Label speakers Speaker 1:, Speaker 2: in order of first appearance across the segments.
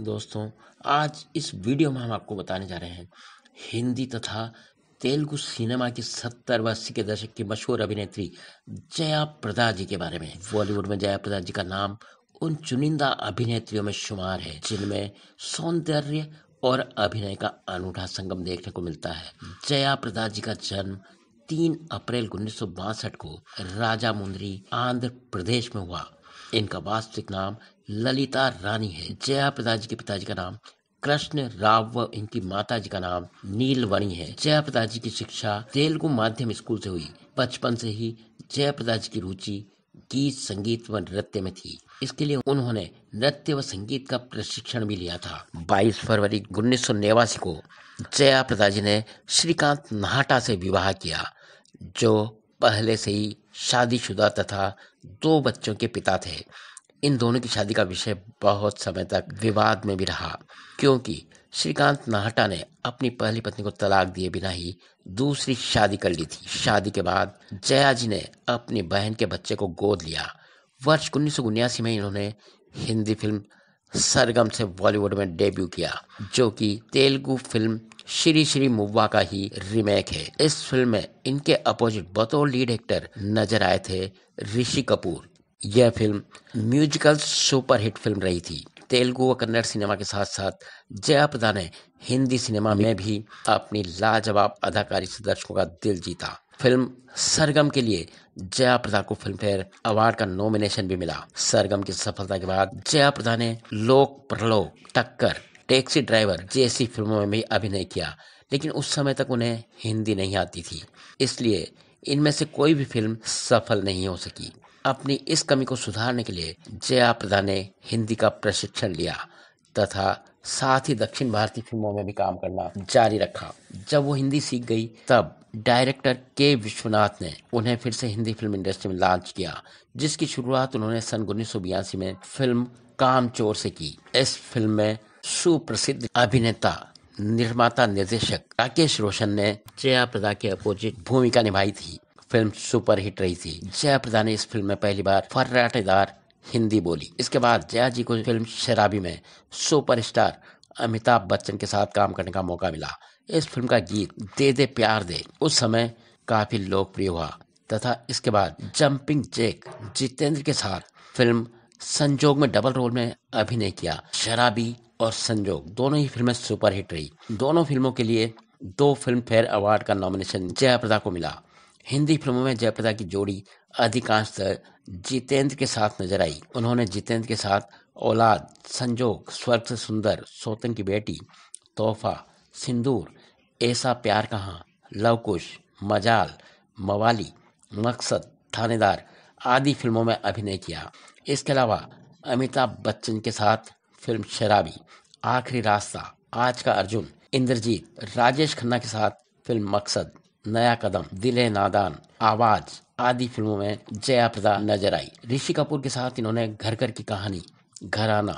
Speaker 1: दोस्तों आज इस वीडियो में हम आपको बताने जा रहे हैं हिंदी तथा तेलुगु सिनेमा की सत्तर व अस्सी के दशक की मशहूर अभिनेत्री जया प्रदा जी के बारे में बॉलीवुड में जया प्रदा जी का नाम उन चुनिंदा अभिनेत्रियों में शुमार है जिनमें सौंदर्य और अभिनय का अनूठा संगम देखने को मिलता है जया प्रदा जी का जन्म तीन अप्रैल उन्नीस को राजा मुंदरी आंध्र प्रदेश में हुआ इनका वास्तविक नाम ललिता रानी है जया प्रदा जी के पिताजी का नाम कृष्ण राव व इनकी माता जी का नाम नीलवणी है जया पिताजी की शिक्षा तेलुगु माध्यम स्कूल से हुई बचपन से ही जया प्रदा जी की रुचि गीत संगीत व नृत्य में थी इसके लिए उन्होंने नृत्य व संगीत का प्रशिक्षण भी लिया था 22 फरवरी उन्नीस को जया प्रदा जी ने श्रीकांत नाहटा से विवाह किया जो पहले से ही शादीशुदा तथा दो बच्चों के पिता थे इन दोनों की शादी का विषय बहुत समय तक विवाद में भी रहा क्योंकि श्रीकांत नाहटा ने अपनी पहली पत्नी को तलाक दिए बिना ही दूसरी शादी कर ली थी शादी के बाद जया जी ने अपनी बहन के बच्चे को गोद लिया वर्ष उन्नीस में इन्होंने हिंदी फिल्म सरगम से बॉलीवुड में डेब्यू किया जो कि तेलुगु फिल्म श्री श्री मुवा का ही रिमेक है इस फिल्म में इनके अपोजिट बतौर लीड एक्टर नजर आए थे ऋषि कपूर यह फिल्म म्यूजिकल सुपरहिट फिल्म रही थी तेलुगु व कन्नड़ सिनेमा के साथ साथ जया प्रदा ने हिंदी सिनेमा में भी अपनी लाजवाब अदाकारी से दर्शकों का दिल जीता फिल्म सरगम के लिए जया प्रदा को फिल्म फेयर अवार्ड का नॉमिनेशन भी मिला सरगम की सफलता के बाद जया प्रदा ने लोक प्रलोक टक्कर टैक्सी ड्राइवर जैसी फिल्मों में भी अभिनय किया लेकिन उस समय तक उन्हें हिंदी नहीं आती थी इसलिए इनमें से कोई भी फिल्म सफल नहीं हो सकी अपनी इस कमी को सुधारने के लिए जया प्रदा ने हिंदी का प्रशिक्षण लिया तथा साथ ही दक्षिण भारतीय फिल्मों में भी काम करना जारी रखा जब वो हिंदी सीख गई तब डायरेक्टर के विश्वनाथ ने उन्हें फिर से हिंदी फिल्म इंडस्ट्री में लॉन्च किया जिसकी शुरुआत उन्होंने सन उन्नीस में फिल्म कामचोर से की इस फिल्म में सुप्रसिद्ध अभिनेता निर्माता निर्देशक राकेश रोशन ने जया प्रदा के अपोजिट भूमिका निभाई थी फिल्म सुपरहिट रही थी जया प्रदा ने इस फिल्म में पहली बार फर्राटेदार हिंदी बोली इसके बाद जया जी को फिल्म शराबी में सुपरस्टार अमिताभ बच्चन के साथ काम करने का मौका मिला इस फिल्म का गीत दे दे प्यार दे उस समय काफी लोकप्रिय हुआ तथा इसके बाद जंपिंग जेक जितेंद्र के साथ फिल्म संजोग में डबल रोल में अभिनय किया शराबी और संजोग दोनों ही फिल्में सुपरहिट रही दोनों फिल्मों के लिए दो फिल्म फेयर अवार्ड का नॉमिनेशन जया प्रदा को मिला हिंदी फिल्मों में जयप्रदा की जोड़ी अधिकांशतः जितेंद्र के साथ नजर आई उन्होंने जितेंद्र के साथ औलाद संजोग स्वर्ग से सुंदर सोतन की बेटी तोहफा सिंदूर ऐसा प्यार कहाँ लवकुश मजाल मवाली मकसद थानेदार आदि फिल्मों में अभिनय किया इसके अलावा अमिताभ बच्चन के साथ फिल्म शराबी आखिरी रास्ता आज का अर्जुन इंद्रजीत राजेश खन्ना के साथ फिल्म मकसद नया कदम दिले नादान आवाज आदि फिल्मों में जया प्रदा नजर आई ऋषि कपूर के साथ इन्होंने घर घर की कहानी घर आना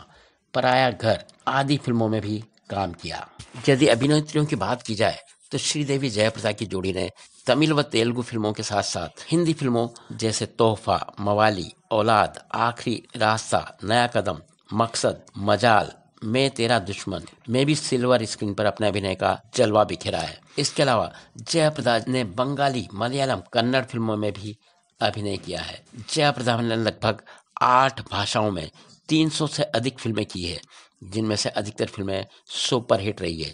Speaker 1: पराया घर आदि फिल्मों में भी काम किया यदि अभिनेत्रियों की बात की जाए तो श्रीदेवी जयप्रदा की जोड़ी ने तमिल व तेलुगु फिल्मों के साथ साथ हिंदी फिल्मों जैसे तोहफा मवाली औलाद आखिरी रास्ता नया कदम मकसद मजाल मैं तेरा दुश्मन मैं भी सिल्वर स्क्रीन पर अपने अभिनय का जलवा बिखेरा है इसके अलावा जयप्रदा ने बंगाली मलयालम कन्नड़ फिल्मों में भी अभिनय किया है जयप्रदा ने लगभग आठ भाषाओं में 300 से अधिक फिल्में की है जिनमें से अधिकतर फिल्में सुपरहिट रही है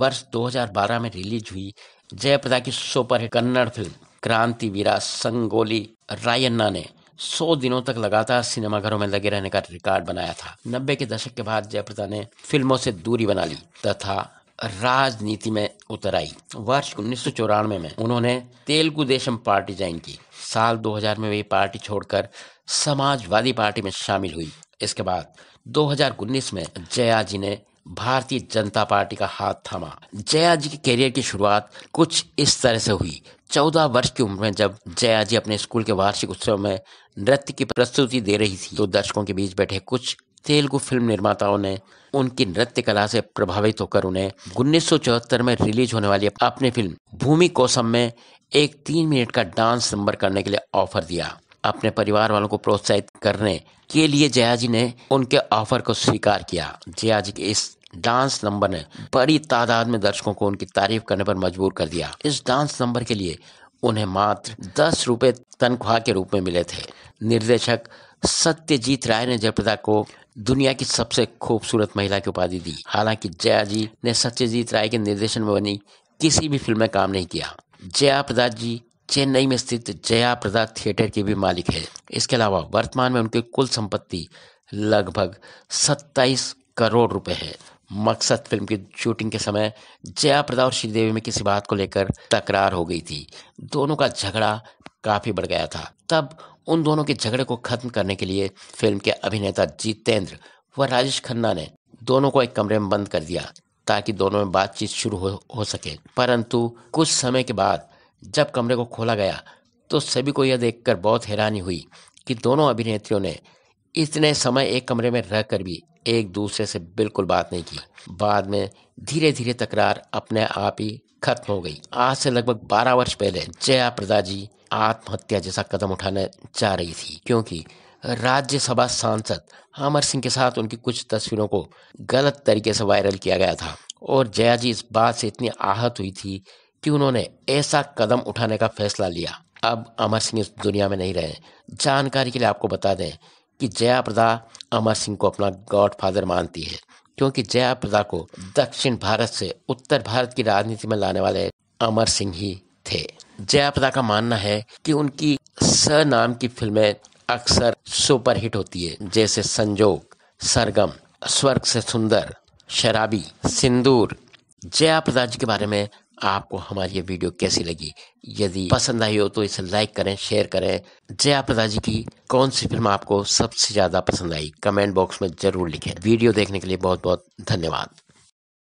Speaker 1: वर्ष 2012 में रिलीज हुई जयप्रदा की सुपरहिट कन्नड़ फिल्म क्रांति वीरा संगोली रायन्ना ने सौ दिनों तक लगातार सिनेमाघरों में लगे रहने का रिकॉर्ड बनाया था नब्बे के दशक के बाद जयप्रदा ने फिल्मों से दूरी बना ली तथा राजनीति में उतर आई वर्ष उन्नीस में उन्होंने तेलुगु देशम पार्टी ज्वाइन की साल 2000 में वे पार्टी छोड़कर समाजवादी पार्टी में शामिल हुई इसके बाद 2019 में जया जी ने भारतीय जनता पार्टी का हाथ थामा जया जी के करियर की शुरुआत कुछ इस तरह से हुई चौदह वर्ष की उम्र में जब जया जी अपने स्कूल के वार्षिक उत्सव में नृत्य की प्रस्तुति दे रही थी तो दर्शकों के बीच बैठे कुछ तेलुगु फिल्म निर्माताओं ने उनकी नृत्य कला से प्रभावित होकर उन्हें उन्नीस में रिलीज होने वाली अपनी फिल्म भूमि कोसम में एक तीन मिनट का डांस नंबर करने के लिए ऑफर दिया अपने परिवार वालों को प्रोत्साहित करने के लिए जया जी ने उनके ऑफर को स्वीकार किया जया जी के इस डांस नंबर ने बड़ी तादाद में दर्शकों को उनकी तारीफ करने पर मजबूर कर दिया इस डांस नंबर के लिए उन्हें मात्र दस रुपए तनख्वाह के रूप में मिले थे निर्देशक सत्यजीत राय ने जयप्रदा को दुनिया की सबसे खूबसूरत महिला की उपाधि दी हालांकि जया जी ने सत्यजीत राय के निर्देशन में बनी किसी भी फिल्म में काम नहीं किया जया प्रदा जी चेन्नई में स्थित जया प्रदा थिएटर के भी मालिक है इसके अलावा वर्तमान में उनकी कुल संपत्ति लगभग सत्ताईस करोड़ रुपए है मकसद फिल्म की शूटिंग के समय जया प्रदा और श्रीदेवी में किसी बात को लेकर तकरार हो गई थी दोनों का झगड़ा काफ़ी बढ़ गया था तब उन दोनों के झगड़े को खत्म करने के लिए फिल्म के अभिनेता जितेंद्र व राजेश खन्ना ने दोनों को एक कमरे में बंद कर दिया ताकि दोनों में बातचीत शुरू हो, हो सके परंतु कुछ समय के बाद जब कमरे को खोला गया तो सभी को यह देखकर बहुत हैरानी हुई कि दोनों अभिनेत्रियों ने इतने समय एक कमरे में रह कर भी एक दूसरे से बिल्कुल बात नहीं की बाद में धीरे धीरे तकरार अपने आप ही खत्म हो गई आज से लगभग 12 वर्ष पहले जया प्रदा जी आत्महत्या जैसा कदम उठाने जा रही थी क्योंकि राज्यसभा सांसद अमर सिंह के साथ उनकी कुछ तस्वीरों को गलत तरीके से वायरल किया गया था और जया जी इस बात से इतनी आहत हुई थी कि उन्होंने ऐसा कदम उठाने का फैसला लिया अब अमर सिंह इस दुनिया में नहीं रहे जानकारी के लिए आपको बता दें कि जया प्रदा अमर सिंह को अपना गॉड फादर मानती है क्योंकि जया प्रदा को दक्षिण भारत से उत्तर भारत की राजनीति में लाने वाले अमर सिंह ही थे जया प्रदा का मानना है कि उनकी स नाम की फिल्में अक्सर सुपरहिट होती है जैसे संजोग सरगम स्वर्ग से सुंदर शराबी सिंदूर जया प्रदा जी के बारे में आपको हमारी ये वीडियो कैसी लगी यदि पसंद आई हो तो इसे लाइक करें शेयर करें जया प्रदा जी की कौन सी फिल्म आपको सबसे ज़्यादा पसंद आई कमेंट बॉक्स में ज़रूर लिखें वीडियो देखने के लिए बहुत बहुत धन्यवाद